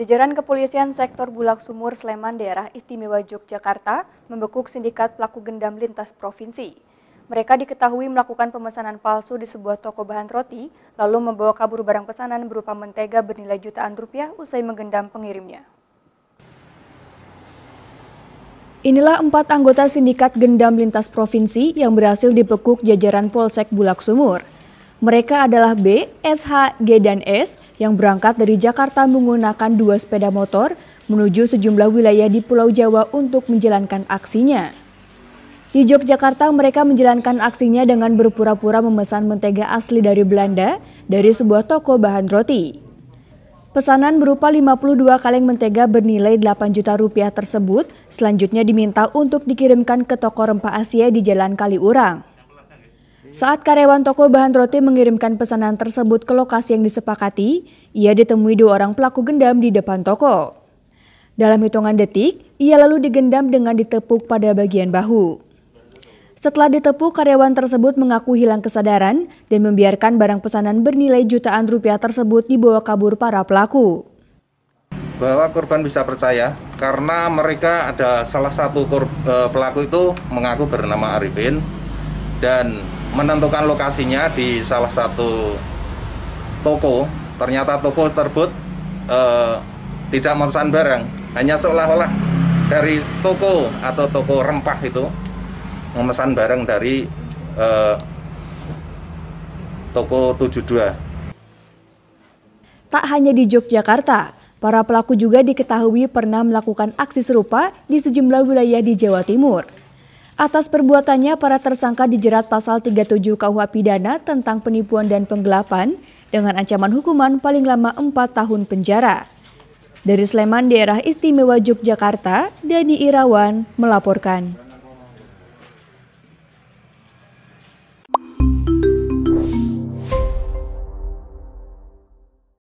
Jajaran Kepolisian Sektor Bulak Sumur Sleman Daerah Istimewa Yogyakarta membekuk sindikat pelaku gendam lintas provinsi. Mereka diketahui melakukan pemesanan palsu di sebuah toko bahan roti, lalu membawa kabur barang pesanan berupa mentega bernilai jutaan rupiah usai menggendam pengirimnya. Inilah empat anggota sindikat gendam lintas provinsi yang berhasil dibekuk jajaran Polsek Bulak Sumur. Mereka adalah B, SH, G, dan S yang berangkat dari Jakarta menggunakan dua sepeda motor menuju sejumlah wilayah di Pulau Jawa untuk menjalankan aksinya. Di Yogyakarta, mereka menjalankan aksinya dengan berpura-pura memesan mentega asli dari Belanda dari sebuah toko bahan roti. Pesanan berupa 52 kaleng mentega bernilai 8 juta rupiah tersebut selanjutnya diminta untuk dikirimkan ke toko rempah Asia di Jalan Kaliurang. Saat karyawan toko bahan roti mengirimkan pesanan tersebut ke lokasi yang disepakati, ia ditemui dua orang pelaku gendam di depan toko. Dalam hitungan detik, ia lalu digendam dengan ditepuk pada bagian bahu. Setelah ditepuk, karyawan tersebut mengaku hilang kesadaran dan membiarkan barang pesanan bernilai jutaan rupiah tersebut dibawa kabur para pelaku. Bahwa korban bisa percaya karena mereka ada salah satu eh, pelaku itu mengaku bernama Arifin dan menentukan lokasinya di salah satu toko. Ternyata toko tersebut eh, tidak memesan barang, hanya seolah-olah dari toko atau toko rempah itu memesan barang dari eh, toko 72. Tak hanya di Yogyakarta, para pelaku juga diketahui pernah melakukan aksi serupa di sejumlah wilayah di Jawa Timur. Atas perbuatannya, para tersangka dijerat pasal 37 KUH pidana tentang penipuan dan penggelapan dengan ancaman hukuman paling lama 4 tahun penjara. Dari Sleman, daerah istimewa Yogyakarta, Dani Irawan melaporkan.